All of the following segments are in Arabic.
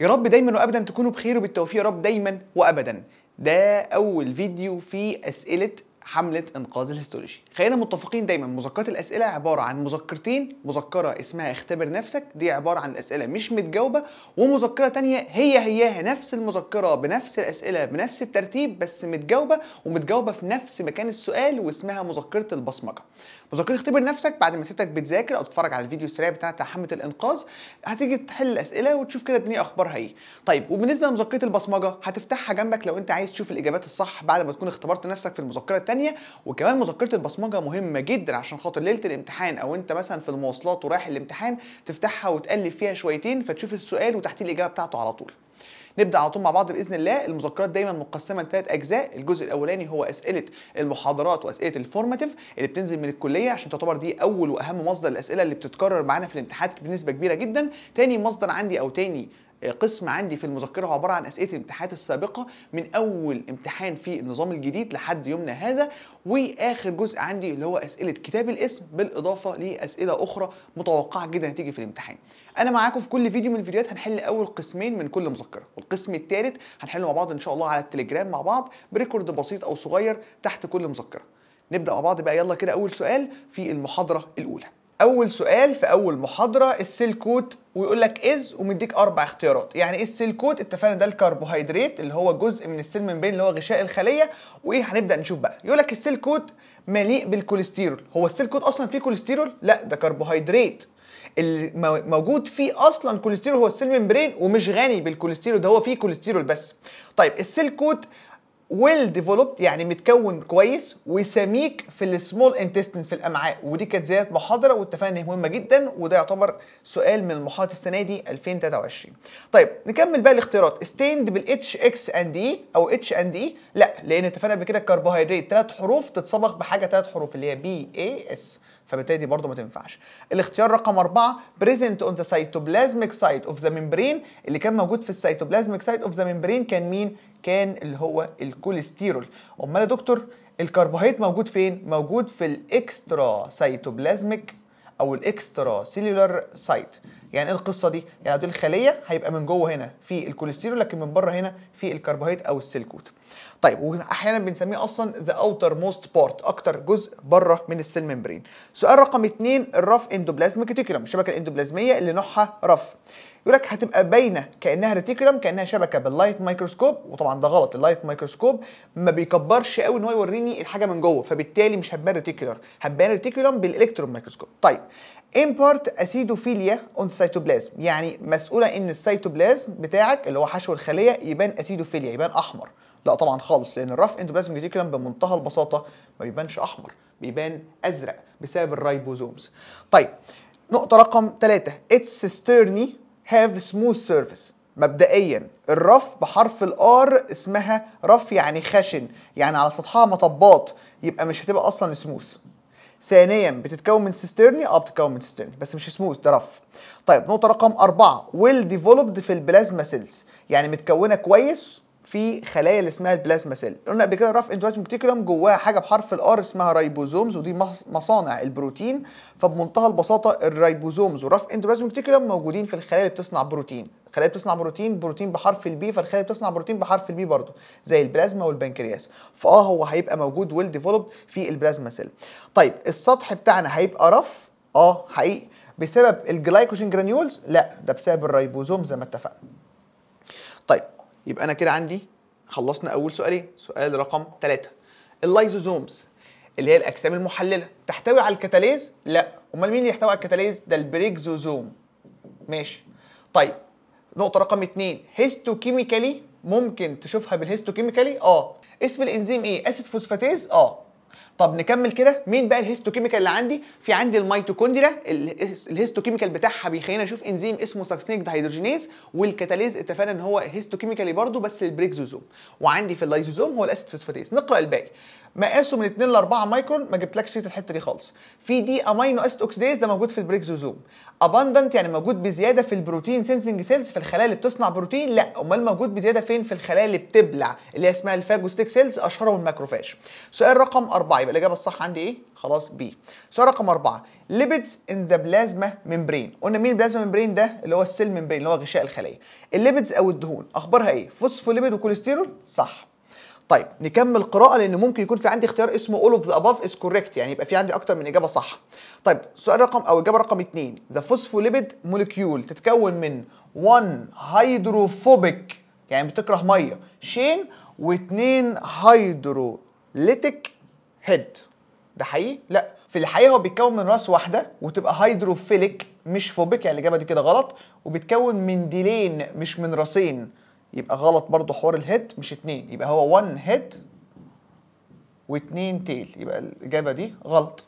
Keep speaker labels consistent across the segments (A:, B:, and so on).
A: يا رب دايما وابدا تكونوا بخير وبالتوفيق يا رب دايما وابدا ده اول فيديو في اسئله حملة إنقاذ الهيستولوجي خلينا متفقين دايما مذكرات الأسئلة عبارة عن مذكرتين مذكرة اسمها اختبر نفسك دي عبارة عن أسئلة مش متجاوبة ومذكرة تانية هي هياها نفس المذكرة بنفس الأسئلة بنفس الترتيب بس متجاوبة ومتجاوبة في نفس مكان السؤال واسمها مذكرة البصمجة مذكرين اختبر نفسك بعد ما سيبتك بتذاكر او تتفرج على الفيديو السريع بتاع تحمة الانقاذ هتيجي تحل الاسئله وتشوف كده الدنيا اخبارها ايه طيب وبالنسبه لمذكره البصمجه هتفتحها جنبك لو انت عايز تشوف الاجابات الصح بعد ما تكون اختبرت نفسك في المذكره الثانيه وكمان مذكره البصمجه مهمه جدا عشان خاطر ليله الامتحان او انت مثلا في المواصلات ورايح الامتحان تفتحها وتقلب فيها شويتين فتشوف السؤال وتحتيه الاجابه بتاعته على طول نبدا على طول مع بعض باذن الله المذكرات دايما مقسمه لثلاث اجزاء الجزء الاولاني هو اسئله المحاضرات واسئله الفورماتيف اللي بتنزل من الكليه عشان تعتبر دي اول واهم مصدر الاسئله اللي بتتكرر معانا في الامتحانات بنسبه كبيره جدا تاني مصدر عندي او تاني قسم عندي في المذكره هو عباره عن اسئله الامتحانات السابقه من اول امتحان في النظام الجديد لحد يومنا هذا واخر جزء عندي اللي هو اسئله كتاب الاسم بالاضافه لاسئله اخرى متوقعه جدا هتيجي في الامتحان انا معاكم في كل فيديو من الفيديوهات هنحل اول قسمين من كل مذكره والقسم الثالث هنحله مع بعض ان شاء الله على التليجرام مع بعض بريكورد بسيط او صغير تحت كل مذكره نبدا مع بعض بقى يلا كده اول سؤال في المحاضره الاولى اول سؤال في اول محاضره السيل كوت ويقول لك از ومديك اربع اختيارات يعني ايه السيل كوت اتفقنا ده الكربوهيدرات اللي هو جزء من السيل ممبرين اللي هو غشاء الخليه وايه هنبدا نشوف بقى يقول لك السيل كوت مليء بالكوليسترول هو السيل كوت اصلا فيه كوليسترول لا ده كربوهيدرات الموجود فيه اصلا كوليسترول هو السيل ممبرين ومش غني بالكوليسترول ده هو فيه كوليسترول بس طيب السيل كوت ويل ديفلوبد يعني متكون كويس وسميك في السمول انتستين في الامعاء ودي كانت زياده محاضره واتفقنا مهمه جدا وده يعتبر سؤال من المحاضره السنه دي 2023 طيب نكمل بقى الاختيارات ستيند بالاتش اكس اند اي او اتش اند اي لا لان اتفقنا قبل كده الكربوهيدرات ثلاث حروف تتصبغ بحاجه ثلاث حروف اللي هي بي اي اس فبالتالي دي برضه ما تنفعش الاختيار رقم أربعة بريزنت اون ذا سيتوبلازميك سايت اوف ذا ميمبرين اللي كان موجود في السيتوبلازميك سايت اوف ذا ميمبرين كان مين كان اللي هو الكوليسترول امال يا دكتور الكربوهيد موجود فين موجود في الاكسترا سيتوبلازميك او الاكسترا سيلولار سايت يعني ايه القصه دي يعني دول الخليه هيبقى من جوه هنا في الكوليسترول لكن من بره هنا في الكربوهيد او السلكوت. طيب واحيانا بنسميه اصلا ذا اوتر موست بارت اكتر جزء بره من السيل ممبرين سؤال رقم 2 الرف اندوبلازميك ريتيكولم الشبكه الاندوبلازميه اللي نوعها رف يقول لك هتبقى باينه كانها ريتيكولم كانها شبكه باللايت مايكروسكوب وطبعا ده غلط اللايت مايكروسكوب ما بيكبرش قوي ان هو يوريني الحاجه من جوه فبالتالي مش هتبان ريتيكولر هتبان ريتيكولم بالالكترون مايكروسكوب طيب امبورت اسيدوفيليا اون سيتوبلازم يعني مسؤوله ان السيتوبلازم بتاعك اللي هو حشو الخليه يبان اسيدوفيليا يبان احمر لا طبعا خالص لان الرف اندوبلازم ريتيكولم بمنتهى البساطه ما بيبانش احمر بيبان ازرق بسبب الرايبوزومز طيب نقطه رقم ثلاثة اتس sterny هاف سموث سيرفيس مبدئيا الرف بحرف الار اسمها رف يعني خشن يعني على سطحها مطبات يبقى مش هتبقى اصلا سموث ثانيا بتتكون من سيسترني اه بتتكون من سيسترني بس مش سموث ده رف طيب نقطه رقم اربعه ويل ديفلوبد في البلازما سيلز يعني متكونه كويس في خلايا اللي اسمها البلازما سيل قلنا قبل كده الرف انتواسمبتيكولم جواها حاجه بحرف الار اسمها رايبوزومز ودي مصانع البروتين فبمنتهى البساطه الرايبوزومز والرف انتواسمبتيكولم موجودين في الخلايا اللي بتصنع بروتين الخلايا بتصنع بروتين بروتين بحرف البي فالخلايا بتصنع بروتين بحرف البي برضه زي البلازما والبنكرياس فاه هو هيبقى موجود ويل ديفلوبد في البلازما سيل طيب السطح بتاعنا هيبقى رف اه حقيقي بسبب الجلايكوجين جرانيولز لا ده بسبب الرايبوزوم زي ما اتفقنا يبقى انا كده عندي خلصنا اول سؤالين سؤال رقم 3 اللايزوزومز اللي هي الاجسام المحلله تحتوي على الكتاليز لا امال مين اللي يحتوي على الكتاليز ده البريكزوزوم ماشي طيب نقطه رقم 2 هيستوكيميكالي ممكن تشوفها بالهيستوكيميكالي اه اسم الانزيم ايه اسيد فوسفاتيز اه طب نكمل كده مين بقى الهيستوكيميكال اللي عندي في عندي الميتوكوندريا الهيستوكيميكال بتاعها بيخلينا نشوف انزيم اسمه ساكسينيك دايهيدروجينيز والكاتاليز اتفقنا ان هو هيستوكيميكالي برضه بس البريكزوزوم وعندي في اللايزوزوم هو الاسيد فوسفاتيز نقرا الباقي مقاسه من 2 ل 4 مايكرون ما جبتلكش سيره الحته دي خالص في دي امينو اسيد اوكسيديز ده موجود في البريكزوزوم اباندنت يعني موجود بزياده في البروتين سينسنج سيلز في الخلايا اللي بتصنع بروتين لا امال موجود بزياده فين في الخلايا اللي بتبلع اللي اسمها الفاجوستيك سيلز اشهرهم الماكروفاج سؤال رقم 4 يبقى الاجابه الصح عندي ايه؟ خلاص بي. سؤال رقم اربعه ليبيدز ان ذا بلازما ممبرين، قلنا مين البلازما ممبرين ده؟ اللي هو السيل ممبرين اللي هو غشاء الخليه. الليبيدز او الدهون اخبارها ايه؟ فوسفوليبيد وكوليسترول؟ صح. طيب نكمل قراءه لان ممكن يكون في عندي اختيار اسمه all of the above is correct يعني يبقى في عندي اكتر من اجابه صح. طيب سؤال رقم او اجابه رقم 2 ذا فوسفوليبيد موليكيول تتكون من 1 هيدروفوبيك يعني بتكره ميه، شين واثنين هيدروليتيك هيد ده حقيقي لا في الحقيقه هو بيتكون من راس واحده وتبقى هيدروفيليك مش فوبيك يعني الاجابه دي كده غلط وبيتكون من ديلين مش من راسين يبقى غلط برضو حوار الهيد مش اتنين يبقى هو 1 هيد واتنين تيل يبقى الاجابه دي غلط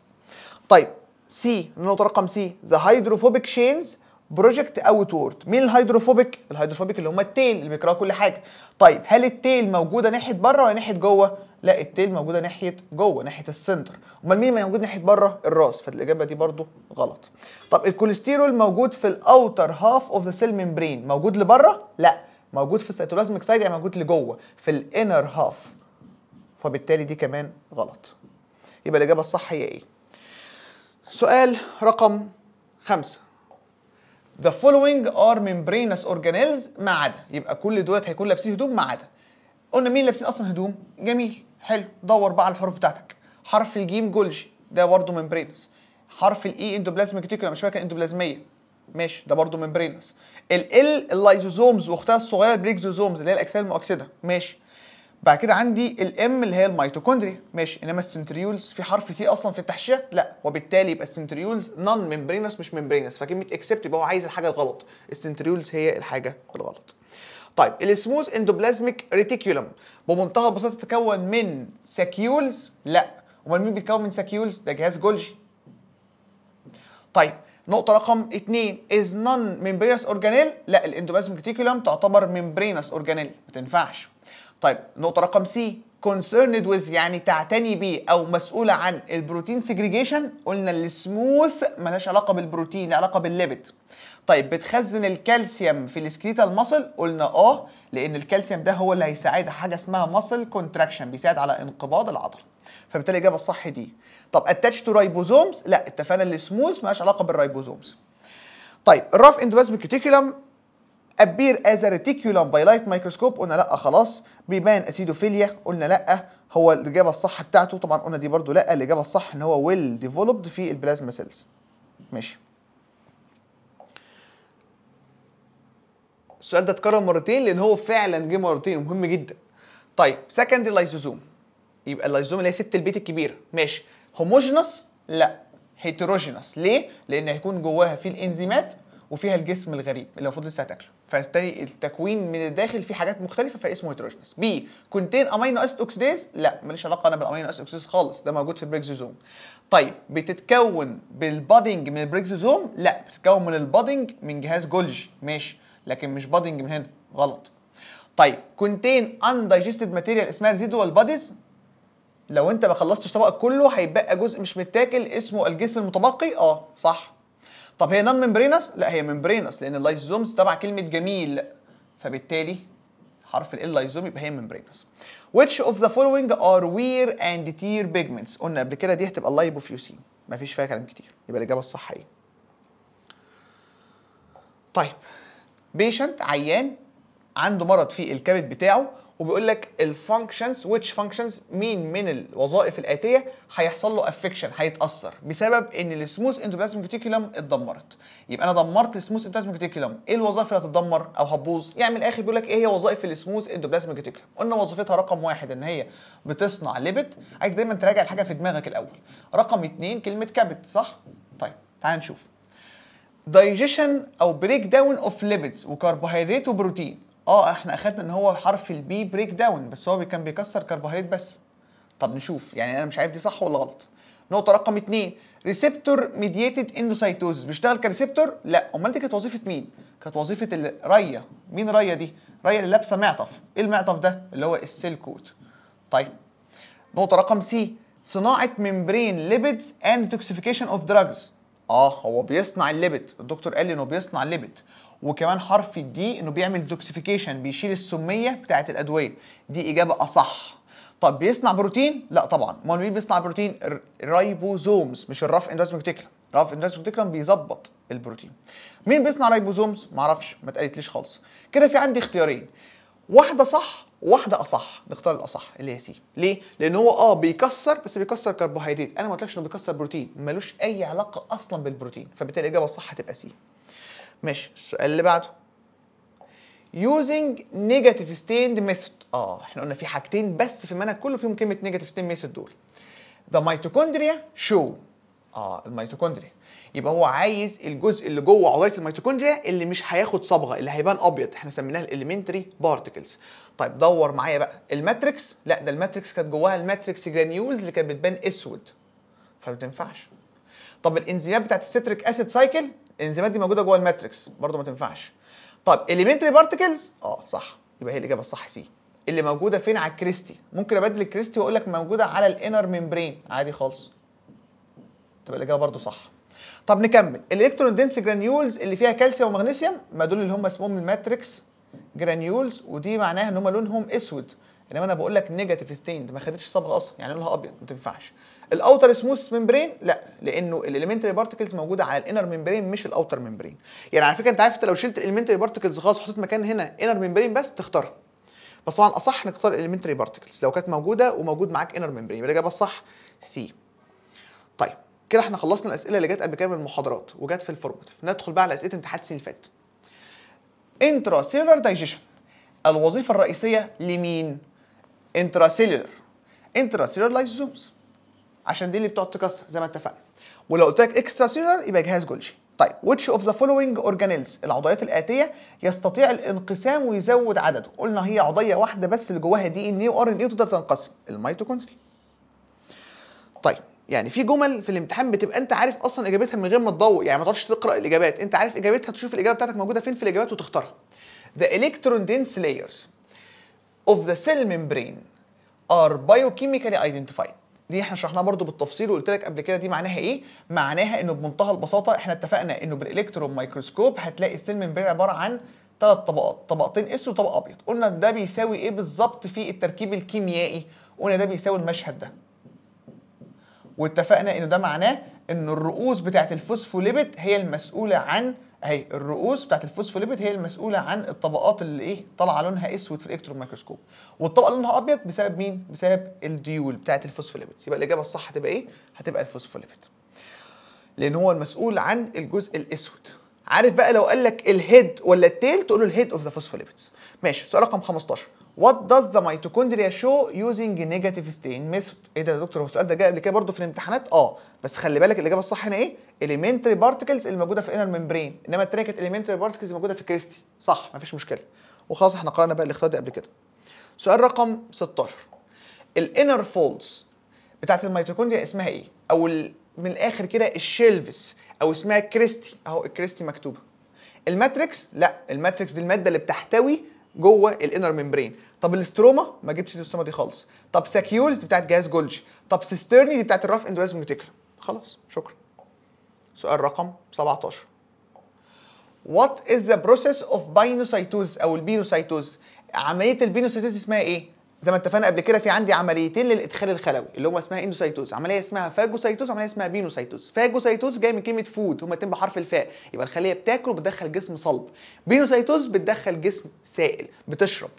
A: طيب سي النقطه رقم سي the hydrophobic chains بروجكت اوت وورد مين الهيدروفوبيك الهيدروفوبيك اللي هم التيل اللي بيكرهوا كل حاجه طيب هل التيل موجوده ناحيه بره ولا ناحيه جوه لا التيل موجوده ناحيه جوه ناحيه السنتر امال مين موجود ناحيه بره الراس فالاجابه دي برضو غلط طب الكوليسترول موجود في الاوتر هاف اوف ذا سيل ميمبرين موجود لبره لا موجود في السيتوبلازمك سايد يعني موجود لجوه في الانر هاف فبالتالي دي كمان غلط يبقى الاجابه الصح هي ايه سؤال رقم خمسة ذا فولوينج ار ممبرينس اورجانيلز ما عدا يبقى كل دولت هيكون لابسين هدوم ما عدا قلنا مين لابسين اصلا هدوم جميل حلو دور بقى على الحروف بتاعتك حرف الجيم جولجي ده برضه ممبرينس حرف الاي اندوبلازميك تيكولا مش فاكر اندوبلازميه ماشي ده برضه ممبرينس ال ال اللايزوزومز واختها الصغيره البريكزوزومز اللي هي الاجسام المؤكسده ماشي بعد كده عندي الام اللي هي الميتوكوندريا ماشي انما السنتريولز في حرف سي اصلا في التحشيه لا وبالتالي يبقى السنتريولز نون ميمبرينس مش ميمبرينس فكلمه اكسبت يبقى هو عايز الحاجه الغلط السنتريولز هي الحاجه الغلط طيب السموث اندوبلازميك ريتيكولم بمنتهى البساطه تتكون من ساكيولز لا امال مين بيتكون من ساكيولز ده جهاز جولجي طيب نقطة رقم 2 از نون ميمبرينس اورجانيل لا الاندوبلازميك ريتيكولم تعتبر ميمبرينس اورجانيل ما تنفعش طيب نقطه رقم سي concerned with يعني تعتني بيه او مسؤوله عن البروتين سيجريجيشن قلنا السموث ملهاش علاقه بالبروتين لها علاقه بالليبت طيب بتخزن الكالسيوم في السكريتال ماسل قلنا اه لان الكالسيوم ده هو اللي هيساعد حاجه اسمها مصل كونتراكشن بيساعد على انقباض العضله فبالتالي الاجابه الصح دي طب اتاتش تو رايبوزومز لا اتفقنا السموث ملهاش علاقه بالرايبوزومز طيب الراف اندوبلازميك كيوتيكولم appear as a reticulum by light microscope قلنا لا خلاص بيبان اسيدوفيليا قلنا لا هو الاجابه الصح بتاعته طبعا قلنا دي برضو لا الاجابه الصح ان هو ويل ديفلوبد في البلازما سيلز ماشي السؤال ده اتكرر مرتين لان هو فعلا جه مرتين مهم جدا طيب سكند لايزوزوم يبقى اللايزوزوم اللي هي ست البيت الكبيره ماشي هوموجينوس لا هيتروجينوس ليه لان هيكون جواها في الانزيمات وفيها الجسم الغريب اللي المفروض لسه هتاكله فبالتالي التكوين من الداخل فيه حاجات مختلفه فاسمه هيتروجينس بي كونتين امينو اسيد اوكسيديز لا ماليش علاقه انا بالامينو اسيد اوكسيديز خالص ده موجود في البريكزوزوم طيب بتتكون بالبادنج من البريكزوزوم لا بتتكون من البادنج من جهاز جولجي ماشي لكن مش بادنج من هنا غلط طيب كونتين اندايجستد ماتيريال اسمها ريزيدوال باديز لو انت ما خلصتش طبقك كله هيبقى جزء مش متاكل اسمه الجسم المتبقي اه صح طب هي نون ممبرينس لا هي ممبرينس لان اللايزومز تبع كلمه جميل فبالتالي حرف ال لايزوم يبقى هي ممبرينس which of the following are wear and tear pigments قلنا قبل كده دي هتبقى اللايبوفيوسين مفيش فيها كلام كتير يبقى الاجابه الصح ايه طيب بيشنت عيان عنده مرض في الكبد بتاعه وبيقول لك الفانكشنز ويتش فانكشنز مين من الوظائف الاتيه هيحصل له افكشن هيتاثر بسبب ان السموث اندوبلازميك ريتيكولم اتدمرت يبقى انا دمرت السموث اندوبلازميك ريتيكولم ايه الوظائف اللي هتتدمر او هتبوظ يعني من الاخر بيقول لك ايه هي وظائف السموث اندوبلازميك ريتيكولم قلنا وظيفتها رقم واحد ان هي بتصنع ليبت عايزك دايما تراجع الحاجه في دماغك الاول رقم اتنين كلمه كبد صح طيب تعال نشوف digestion او بريك داون اوف lipids وكربوهيدرات وبروتين اه احنا اخدنا ان هو حرف البي بريك داون بس هو كان بيكسر كربوهيدرات بس طب نشوف يعني انا مش عارف دي صح ولا غلط نقطه رقم اتنين ريسبتور ميدييتد اندوسايتوزس بيشتغل كريسبتور لا امال دي كانت وظيفه مين كانت وظيفه الريه مين الريه دي ريه اللي لابسه معطف ايه المعطف ده اللي هو السيل كوت طيب نقطه رقم سي صناعه ممبرين ليبيدز اند توكسيفيكيشن اوف دراجز اه هو بيصنع الليبت الدكتور قال لي انه بيصنع الليبت وكمان حرف الدي انه بيعمل دوكسيفيكيشن بيشيل السميه بتاعه الادويه دي اجابه اصح طب بيصنع بروتين لا طبعا امال مين بيصنع بروتين الرايبوزومز مش الراف اندوزميك الراف راف بيظبط البروتين مين بيصنع رايبوزومز معرفش ما اتقالتليش خالص كده في عندي اختيارين واحده صح واحده اصح نختار الاصح اللي هي سي ليه لان هو اه بيكسر بس بيكسر كربوهيدرات انا ما قلتلكش انه بيكسر بروتين ملوش اي علاقه اصلا بالبروتين فبالتالي الاجابه الصح هتبقى سي ماشي السؤال اللي بعده using negative ستيند method اه احنا قلنا في حاجتين بس في المنهج كله فيهم كلمه negative ستيند method دول the mitochondria show اه الميتوكوندريا يبقى هو عايز الجزء اللي جوه عضله الميتوكوندريا اللي مش هياخد صبغه اللي هيبان ابيض احنا سميناه الاليمنتري بارتكلز طيب دور معايا بقى الماتريكس لا ده الماتريكس كانت جواها الماتريكس جرانيولز اللي كانت بتبان اسود فما تنفعش طب الانزيمات بتاعت الستريك اسيد سايكل الانزيمات دي موجوده جوه الماتريكس برضه ما تنفعش طب اليمنتري بارتكلز اه صح يبقى هي الاجابه الصح سي اللي موجوده فين على الكريستي ممكن ابدل الكريستي واقول لك موجوده على الانر ممبرين عادي خالص تبقى الاجابه برضه صح طب نكمل الالكترون دنس جرانيولز اللي فيها كالسيوم ومغنيسيوم ما دول اللي هم اسمهم الماتريكس جرانيولز ودي معناها ان هم لونهم اسود انما انا بقول لك نيجاتيف ستيند ما خدتش صبغه اصلا يعني لونها ابيض ما تنفعش الاوتر سموث ممبرين لا لانه الاليمنتري بارتكلز موجوده على الانر ممبرين مش الاوتر ممبرين يعني على فكره انت عارف انت لو شلت الاليمنتري بارتكلز خالص وحطيت مكان هنا انر ممبرين بس تختارها بس طبعا اصح انك تختار الاليمنتري بارتكلز لو كانت موجوده وموجود معاك انر ممبرين يبقى الاجابه الصح سي طيب كده احنا خلصنا الاسئله اللي جت قبل كده من المحاضرات وجت في الفورماتيف ندخل بقى على اسئله امتحان السنين اللي فاتت انترا سيلولار دايجيشن الوظيفه الرئيسيه لمين انترا سيلولار انترا سيلولار لايزوزومز عشان دي اللي بتقعد تكسر زي ما اتفقنا ولو قلت لك اكسترا سيلولار يبقى جهاز جولجي طيب which of the following organelles العضيات الآتية يستطيع الانقسام ويزود عدده قلنا هي عضية واحدة بس اللي جواها دي ان اي وار ان اي تقدر تنقسم الميتوكوندريا طيب يعني في جمل في الامتحان بتبقى انت عارف اصلا اجابتها من غير ما تضوء يعني ما تقعدش تقرا الاجابات انت عارف اجابتها تشوف الاجابه بتاعتك موجوده فين في الاجابات وتختارها The electron dense layers of the cell membrane are biochemically identified دي احنا شرحناها برضو بالتفصيل وقلت لك قبل كده دي معناها ايه معناها انه بمنتهى البساطه احنا اتفقنا انه بالالكترون مايكروسكوب هتلاقي السيل ممبرين عباره عن ثلاث طبقات طبقتين اس وطبق ابيض قلنا ده بيساوي ايه بالظبط في التركيب الكيميائي قلنا ده بيساوي المشهد ده واتفقنا انه ده معناه ان الرؤوس بتاعت الفوسفوليبيد هي المسؤوله عن اهي الرؤوس بتاعت الفوسفوليبيد هي المسؤوله عن الطبقات اللي ايه طالعه لونها اسود في الالكترون مايكروسكوب والطبقه اللي لونها ابيض بسبب مين بسبب الديول بتاعت الفوسفوليبيد يبقى الاجابه الصح هتبقى ايه هتبقى الفوسفوليبيد لان هو المسؤول عن الجزء الاسود عارف بقى لو قال لك الهيد ولا التيل تقول له الهيد اوف ذا فوسفوليبيدز ماشي سؤال رقم 15 What does the mitochondria show using negative stain method ايه ده يا دكتور هو السؤال ده جاء قبل كده برضه في الامتحانات اه بس خلي بالك الاجابه الصح هنا ايه elementary particles موجوده في inner membrane انما التانيه كانت elementary particles موجوده في كريستي صح مفيش مشكله وخلاص احنا قرأنا بقى الاختيار ده قبل كده سؤال رقم 16 الانر folds بتاعت الميتوكوندريا اسمها ايه او من الاخر كده الشيلفز او اسمها كريستي اهو الكريستي مكتوبه الماتريكس لا الماتريكس دي الماده اللي بتحتوي جوه الانر ممبرين طب الاستروما ما جبتش الاستروما دي خالص طب ساكيولز دي بتاعت جهاز جولجي طب سيسترني دي بتاعت الراف اندوزم ميوتيكلا خلاص شكرا سؤال رقم 17 What is the process of بينوسايتوز او البينوسايتوز عمليه البينوسايتوز اسمها ايه زي ما اتفقنا قبل كده في عندي عمليتين للادخال الخلوي اللي هم اسمها اندوسايتوز عمليه اسمها فاجوسايتوز وعمليه اسمها بينوسايتوز فاجوسايتوز جاي من كلمه فود هما الاثنين بحرف الفاء يبقى الخليه بتاكل وبتدخل جسم صلب بينوسايتوز بتدخل جسم سائل بتشرب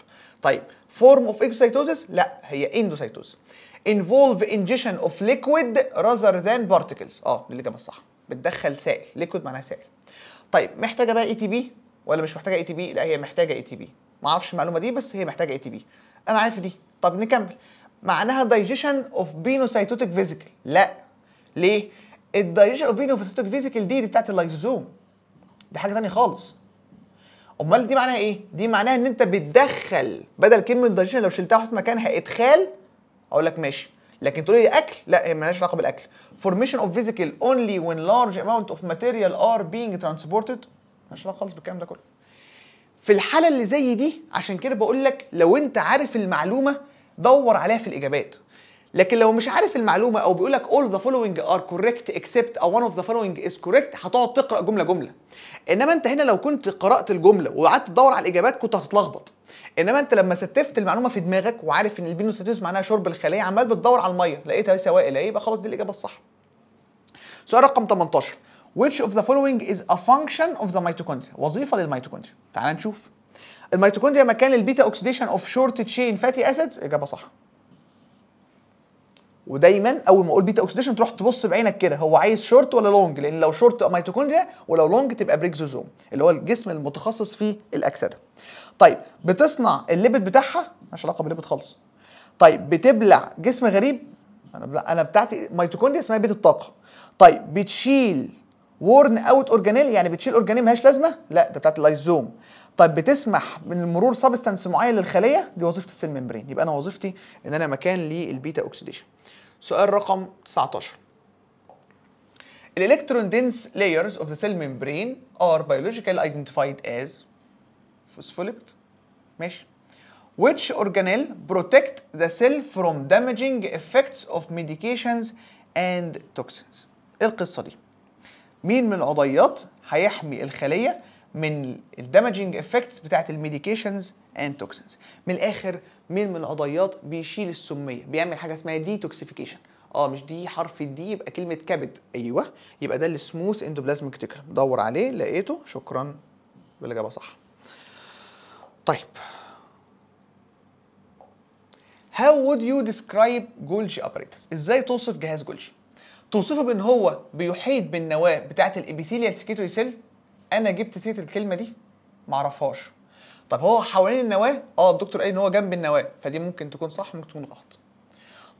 A: طيب فورم اوف اكسايتوزس لا هي اندوسايتوز involve ingestion of liquid rather than particles اه دي الاجابه الصح بتدخل سائل ليكويد معناها سائل طيب محتاجه بقى اي تي بي ولا مش محتاجه اي تي بي لا هي محتاجه اي تي بي ما اعرفش المعلومه دي بس هي محتاجه اي تي بي انا عارف دي طب نكمل معناها دايجيشن اوف بينوسايتوتيك فيزيكال لا ليه الدايجيشن اوف بينوسايتوتيك فيزيكال دي دي بتاعت اللايزوزوم دي حاجه ثانيه خالص امال دي معناها ايه دي معناها ان انت بتدخل بدل كلمه دايجيشن لو شلتها وحطيت مكانها ادخال اقول لك ماشي لكن تقول لي اكل لا هي مالهاش علاقه بالاكل formation of physical only when large amount of material are being transported مالهاش علاقه خالص بالكلام ده كله في الحاله اللي زي دي عشان كده بقول لك لو انت عارف المعلومه دور عليها في الاجابات لكن لو مش عارف المعلومه او بيقول لك all the following are correct except or one of the following is correct هتقعد تقرا جمله جمله انما انت هنا لو كنت قرات الجمله وقعدت تدور على الاجابات كنت هتتلخبط انما انت لما ستفت المعلومه في دماغك وعارف ان البينوستاتيوس معناها شرب الخليه عمال بتدور على الميه لقيتها سوائل ايه يبقى خلاص دي الاجابه الصح سؤال رقم 18 which of the following is a function of the mitochondria وظيفه للميتوكوندريا تعال نشوف الميتوكوندريا مكان البيتا اوكسيديشن اوف شورت تشين فاتي اسيدز اجابه صح ودايما اول ما اقول بيتا اوكسيديشن تروح تبص بعينك كده هو عايز شورت ولا لونج لان لو شورت ميتوكوندريا ولو لونج تبقى بريكزوزوم اللي هو الجسم المتخصص في الاكسده طيب بتصنع الليبت بتاعها مالهاش علاقه بالليبت خالص طيب بتبلع جسم غريب انا انا بتاعتي ميتوكوندريا اسمها بيت الطاقه طيب بتشيل وورن اوت اورجانيل يعني بتشيل اورجانيل مالهاش لازمه لا ده بتاعت اللايزوم طب بتسمح من مرور سبستانس معين للخليه دي وظيفه السيل ميمبرين يبقى انا وظيفتي ان انا مكان للبيتا اوكسيديشن سؤال رقم 19 الالكترون دنس لايرز اوف ذا سيل ميمبرين ار بيولوجيكال ايدنتيفايد از فوسفوليبت ماشي which organelle protect the cell from damaging effects of medications and toxins ايه القصه دي مين من العضيات هيحمي الخليه من الدامجنج افكتس بتاعه الميديكيشنز اند توكسينز من الاخر مين من العضيات بيشيل السميه بيعمل حاجه اسمها ديتوكسيفيكيشن اه مش دي حرف الدي يبقى كلمه كبد ايوه يبقى ده السموث اندوبلازميك تيكر دور عليه لقيته شكرا بالاجابه صح طيب How would you describe Golgi apparatus؟ ازاي توصف جهاز جولجي؟ توصفه بان هو بيحيط بالنواه بتاعه الابيثيليال سكيتوري سيل انا جبت سيره الكلمه دي معرفهاش طب هو حوالين النواه اه الدكتور قال ان هو جنب النواه فدي ممكن تكون صح ممكن تكون غلط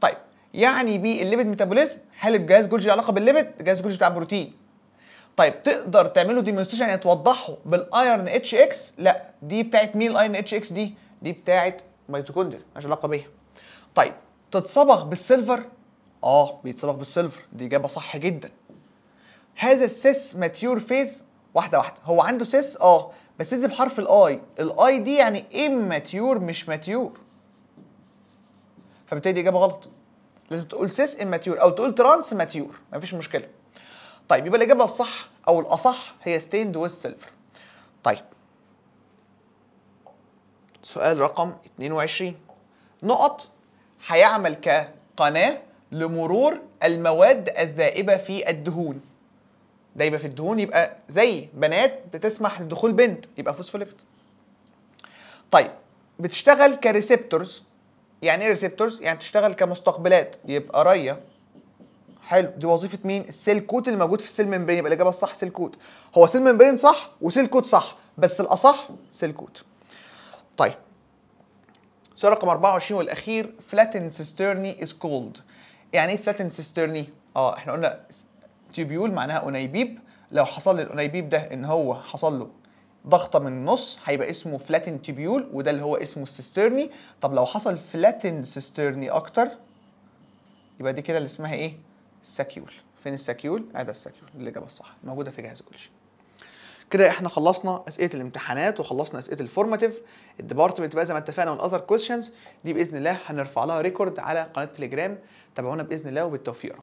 A: طيب يعني بيه الليبيد ميتابوليزم هل الجهاز جولجي علاقه بالليبيد الجهاز جولجي بتاع البروتين طيب تقدر تعمله ديمونستريشن يعني توضحه بالايرن اتش اكس لا دي بتاعت مين الايرن اتش اكس دي دي بتاعت ميتوكوندريا مالهاش علاقه بيها طيب تتصبغ بالسيلفر اه بيتصبغ بالسيلفر دي اجابه صح جدا هذا السيس ماتيور فيز واحده واحده هو عنده سيس اه بس دي بحرف الاي الاي دي يعني ام ماتيور مش ماتيور فبالتالي دي اجابه غلط لازم تقول سيس ام ماتيور او تقول ترانس ماتيور مفيش مشكله طيب يبقى الاجابه الصح او الاصح هي ستيند ويز سيلفر طيب سؤال رقم 22 نقط هيعمل كقناه لمرور المواد الذائبه في الدهون دايبه في الدهون يبقى زي بنات بتسمح لدخول بنت يبقى فوسفوليبت طيب بتشتغل كريسبتورز يعني ايه ريسبتورز يعني بتشتغل كمستقبلات يبقى ريه حلو دي وظيفه مين السيل كوت اللي موجود في السيل ممبرين يبقى الاجابه الصح سيل كوت هو سيل ممبرين صح وسيل كوت صح بس الاصح سيل كوت طيب سؤال رقم 24 والاخير flatten cisternae is cold يعني ايه فلاتن سيسترني اه احنا قلنا تيوبيول معناها انيبيب لو حصل للانيبيب ده ان هو حصل له ضغطه من النص هيبقى اسمه فلاتن تيبيول وده اللي هو اسمه السيسترني طب لو حصل فلاتن سيسترني اكتر يبقى دي كده اللي اسمها ايه ساكيول فين الساكيول اه ده الساكيول الاجابه الصح موجوده في جهاز كل شيء كده احنا خلصنا اسئله الامتحانات وخلصنا اسئله الفورماتيف الديبارتمنت بقى زي ما اتفقنا والاذر كويشنز دي باذن الله هنرفع لها ريكورد على قناه تليجرام تابعونا باذن الله وبالتوفيق